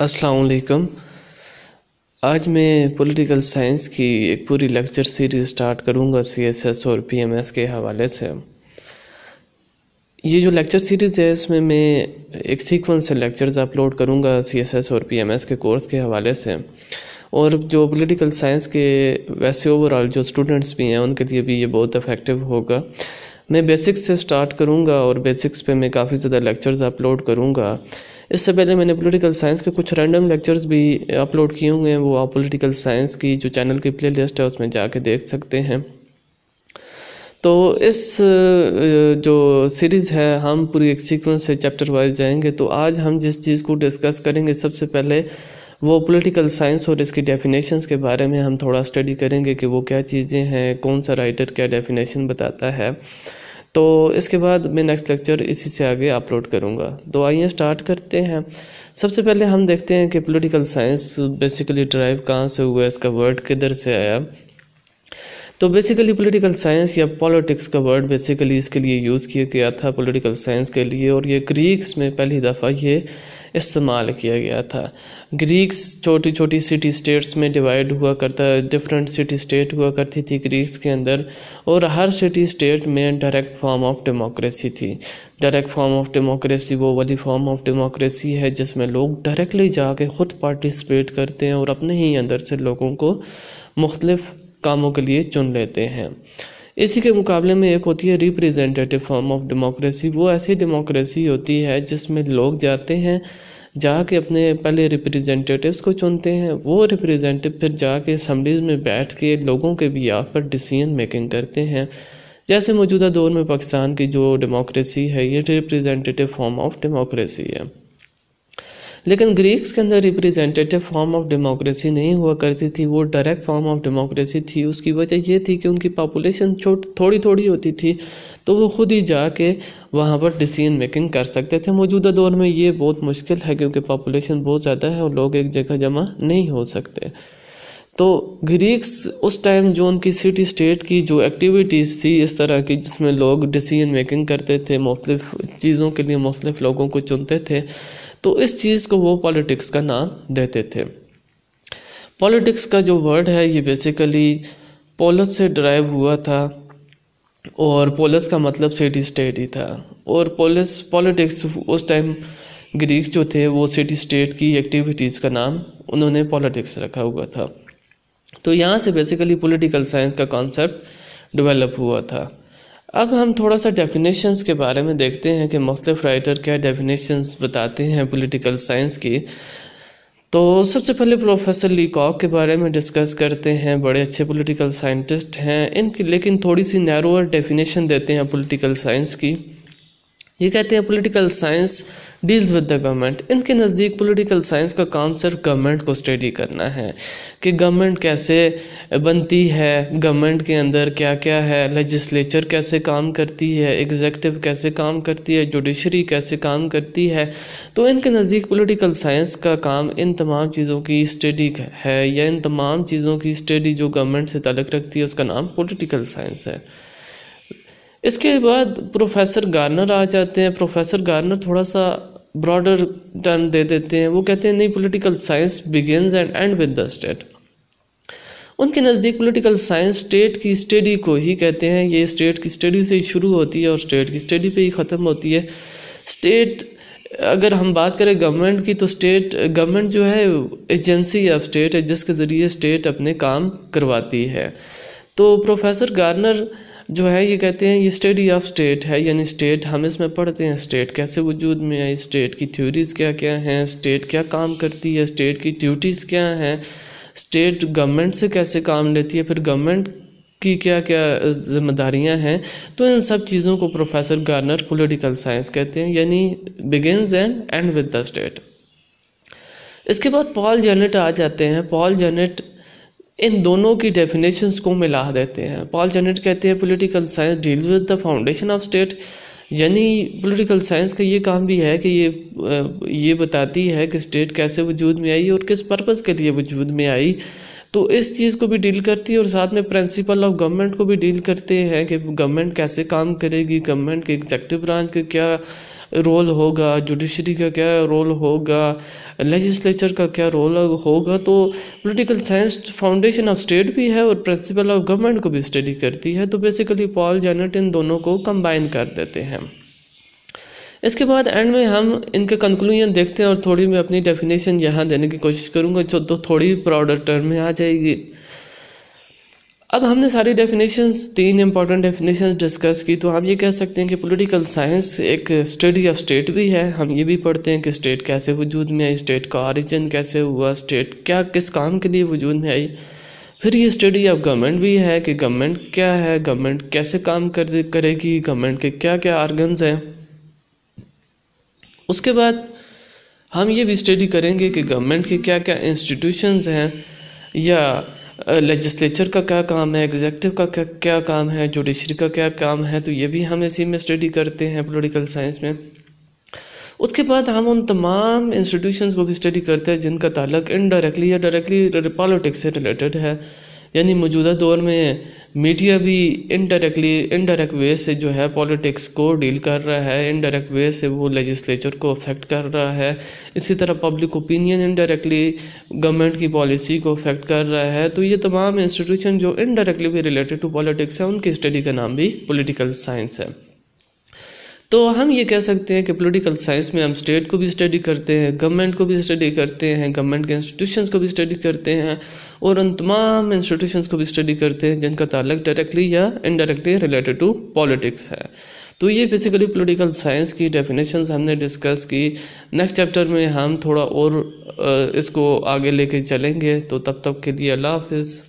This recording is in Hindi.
असलकम आज मैं पॉलिटिकल साइंस की एक पूरी लेक्चर सीरीज स्टार्ट करूंगा सीएसएस और पीएमएस के हवाले से ये जो लेक्चर सीरीज़ है इसमें मैं एक सीक्वेंस से लेक्चर्स अपलोड करूंगा सीएसएस और पीएमएस के कोर्स के हवाले से और जो पॉलिटिकल साइंस के वैसे ओवरऑल जो स्टूडेंट्स भी हैं उनके लिए भी ये बहुत इफ़ेक्टिव होगा मैं बेसिक्स से स्टार्ट करूँगा और बेसिक्स पर मैं काफ़ी ज़्यादा लेक्चर्स अपलोड करूँगा इससे पहले मैंने पॉलिटिकल साइंस के कुछ रैंडम लेक्चर्स भी अपलोड किए हुए हैं वो आप पॉलिटिकल साइंस की जो चैनल की प्ले लिस्ट है उसमें जाके देख सकते हैं तो इस जो सीरीज़ है हम पूरी एक सीक्वेंस से चैप्टर वाइज जाएंगे तो आज हम जिस चीज़ को डिस्कस करेंगे सबसे पहले वो पॉलिटिकल साइंस और इसकी डेफिनेशंस के बारे में हम थोड़ा स्टडी करेंगे कि वो क्या चीज़ें हैं कौन सा राइटर क्या डेफिनेशन बताता है तो इसके बाद मैं नेक्स्ट लेक्चर इसी से आगे अपलोड करूँगा तो आइए स्टार्ट करते हैं सबसे पहले हम देखते हैं कि पॉलिटिकल साइंस बेसिकली ड्राइव कहाँ से हुआ इसका वर्ड किधर से आया तो बेसिकली पॉलिटिकल साइंस या पॉलिटिक्स का वर्ड बेसिकली इसके लिए यूज़ किया गया था पॉलिटिकल साइंस के लिए और ये ग्रीक्स में पहली दफ़ा ये इस्तेमाल किया गया था ग्रीक्स छोटी छोटी सिटी स्टेट्स में डिवाइड हुआ करता डिफरेंट सिटी स्टेट हुआ करती थी ग्रीक्स के अंदर और हर सिटी स्टेट में डायरेक्ट फॉर्म ऑफ डेमोक्रेसी थी डायरेक्ट फॉर्म ऑफ डेमोक्रेसी वो वाली फॉर्म ऑफ डेमोक्रेसी है जिसमें लोग डायरेक्टली जाके ख़ुद पार्टिसिपेट करते हैं और अपने ही अंदर से लोगों को मुख्तलिफ़ कामों के लिए चुन लेते हैं इसी के मुकाबले में एक होती है रिप्रेजेंटेटिव फॉर्म ऑफ डेमोक्रेसी वो ऐसी डेमोक्रेसी होती है जिसमें लोग जाते हैं जाके अपने पहले रिप्रेजेंटेटिव्स को चुनते हैं वो रिप्रेजेंटेटिव फिर जाके असम्बलीज में बैठ के लोगों के भी आप पर डिसीजन मेकिंग करते हैं जैसे मौजूदा दौर में पाकिस्तान की जो डेमोक्रेसी है ये रिप्रेजेंटेटिव फॉर्म ऑफ डेमोक्रेसी है लेकिन ग्रीक्स के अंदर रिप्रेजेंटेटिव फॉर्म ऑफ डेमोक्रेसी नहीं हुआ करती थी वो डायरेक्ट फॉर्म ऑफ डेमोक्रेसी थी उसकी वजह ये थी कि उनकी पॉपुलेशन छोट थोड़ी थोड़ी होती थी तो वो खुद ही जाके वहाँ पर डिसीजन मेकिंग कर सकते थे मौजूदा दौर में ये बहुत मुश्किल है क्योंकि पॉपुलेशन बहुत ज़्यादा है और लोग एक जगह जमा नहीं हो सकते तो ग्रीक्स उस टाइम जो उनकी सिटी स्टेट की जो एक्टिविटीज़ थी इस तरह की जिसमें लोग डिसीजन मेकिंग करते थे मुख्तफ चीज़ों के लिए मुख्तफ लोगों को चुनते थे तो इस चीज़ को वो पॉलिटिक्स का नाम देते थे पॉलिटिक्स का जो वर्ड है ये बेसिकली पोलस से ड्राइव हुआ था और पोलस का मतलब सिटी स्टेट ही था और पोलिस पॉलिटिक्स उस टाइम ग्रीक्स जो थे वो सिटी स्टेट की एक्टिविटीज़ का नाम उन्होंने पॉलिटिक्स रखा हुआ था तो यहाँ से बेसिकली पॉलिटिकल साइंस का कॉन्सेप्ट डेवलप हुआ था अब हम थोड़ा सा डेफिनेशंस के बारे में देखते हैं कि मुख्तफ राइटर क्या डेफिनेशंस बताते हैं पॉलिटिकल साइंस की तो सबसे पहले प्रोफेसर लीकॉक के बारे में डिस्कस करते हैं बड़े अच्छे पॉलिटिकल साइंटिस्ट हैं इनकी लेकिन थोड़ी सी नैरोअर डेफिनेशन देते हैं पॉलिटिकल साइंस की ये कहते हैं political science deals with the government इनके नज़दीक पॉलिटिकल साइंस का काम सिर्फ गवर्नमेंट को स्टडी करना है कि गवर्नमेंट कैसे बनती है गवर्नमेंट के अंदर क्या क्या है लेजिस्लेचर कैसे काम करती है एग्जेक्टिव कैसे काम करती है जुडिशरी कैसे काम करती है तो इनके नज़दीक पॉलिटिकल साइंस का काम इन तमाम चीज़ों की स्टडी है या इन तमाम चीज़ों की स्टडी जो गवर्नमेंट से तलक रखती है उसका नाम पोलिटिकल साइंस है इसके बाद प्रोफेसर गार्नर आ जाते हैं प्रोफेसर गार्नर थोड़ा सा ब्रॉडर टर्न दे देते हैं वो कहते हैं नहीं political science begins and ends with the state उनके नज़दीक पॉलिटिकल साइंस स्टेट की स्टडी को ही कहते हैं ये स्टेट की स्टडी से ही शुरू होती है और स्टेट की स्टडी पे ही ख़त्म होती है स्टेट अगर हम बात करें गवर्नमेंट की तो स्टेट गवर्नमेंट जो है एजेंसी ऑफ स्टेट है जिसके ज़रिए स्टेट अपने काम करवाती है तो प्रोफेसर गार्नर जो है ये कहते हैं ये स्टडी ऑफ स्टेट है यानी स्टेट हम इसमें पढ़ते हैं स्टेट कैसे वजूद में आई स्टेट की थ्योरीज क्या क्या हैं स्टेट क्या काम करती है स्टेट की ड्यूटीज़ क्या हैं स्टेट गवर्नमेंट से कैसे काम लेती है फिर गवर्नमेंट की क्या क्या जिम्मेदारियां हैं तो इन सब चीज़ों को प्रोफेसर गार्नर पॉलिटिकल साइंस कहते हैं यानी begins and ends with the state इसके बाद पॉल जेनेट आ जाते हैं पॉल जेनेट इन दोनों की डेफिनेशंस को मिला देते हैं पॉल जेनेट कहते हैं political science deals with the foundation of state यानी पॉलिटिकल साइंस का ये काम भी है कि ये ये बताती है कि स्टेट कैसे वजूद में आई और किस पर्पज़ के लिए वजूद में आई तो इस चीज़ को भी डील करती है और साथ में प्रिंसिपल ऑफ गवर्नमेंट को भी डील करते हैं कि गवर्नमेंट कैसे काम करेगी गवर्नमेंट के एग्जेक्टिव ब्रांच के क्या रोल होगा जुडिशरी का क्या रोल होगा लेजिस्लेचर का क्या रोल होगा तो political science foundation of state भी है और प्रिंसिपल ऑफ गवर्नमेंट को भी स्टडी करती है तो बेसिकली पॉल जेनेट इन दोनों को कंबाइन कर देते हैं इसके बाद एंड में हम इनके कंक्लूजन देखते हैं और थोड़ी मैं अपनी डेफिनेशन यहाँ देने की कोशिश करूँगा जो तो थोड़ी प्रॉडर टर्म में आ जाएगी अब हमने सारी डेफिनेशंस तीन इंपॉर्टेंट डेफिनेशंस डिस्कस की तो हम ये कह सकते हैं कि पॉलिटिकल साइंस एक स्टडी ऑफ स्टेट भी है हम ये भी पढ़ते हैं कि स्टेट कैसे वजूद में आई स्टेट का ऑरिजिन कैसे हुआ स्टेट क्या किस काम के लिए वजूद में आई फिर ये स्टडी ऑफ गवर्नमेंट भी है कि गवर्नमेंट क्या है गवर्नमेंट कैसे काम कर करेगी गवर्नमेंट के क्या क्या ऑर्गन हैं उसके बाद हम ये भी स्टडी करेंगे कि गवर्नमेंट के क्या क्या इंस्टीट्यूशंस हैं या लेजिस्लेचर का क्या काम है एग्जेक्टिव का क्या क्या काम है जुडिशरी का क्या काम है तो ये भी हम इसी में स्टडी करते हैं पोलिटिकल साइंस में उसके बाद हम उन तमाम इंस्टीट्यूशंस को भी स्टडी करते हैं जिनका ताल्लक इनडायरेक्टली या डायरेक्टली पॉलिटिक्स से रिलेटेड है यानी मौजूदा दौर में मीडिया भी इनडायरेक्टली इनडायरेक्ट वे से जो है पॉलिटिक्स को डील कर रहा है इनडायरेक्ट वे से वो लेजिस्लेचर को अफेक्ट कर रहा है इसी तरह पब्लिक ओपिनियन इनडायरेक्टली गवर्नमेंट की पॉलिसी को अफेक्ट कर रहा है तो ये तमाम इंस्टीट्यूशन जो इनडायरेक्टली भी रिलेटेड टू पॉलिटिक्स है उनकी स्टडी का नाम भी पोलिटिकल साइंस है तो हम ये कह सकते हैं कि पोलिटिकल साइंस में हम स्टेट को भी स्टडी करते हैं गवर्नमेंट को भी स्टडी करते हैं गवर्नमेंट के इंस्टीट्यूशन को भी स्टडी करते हैं और उन तमाम इंस्टीट्यूशन को भी स्टडी करते हैं जिनका ताल्लक डायरेक्टली या इनडायरेक्टली रिलेटेड टू पॉलिटिक्स है तो ये बेसिकली पॉलिटिकल साइंस की डेफिनेशन हमने डिस्कस की नेक्स्ट चैप्टर में हम थोड़ा और इसको आगे लेके चलेंगे तो तब तक के लिए अल्लाह हाफिज़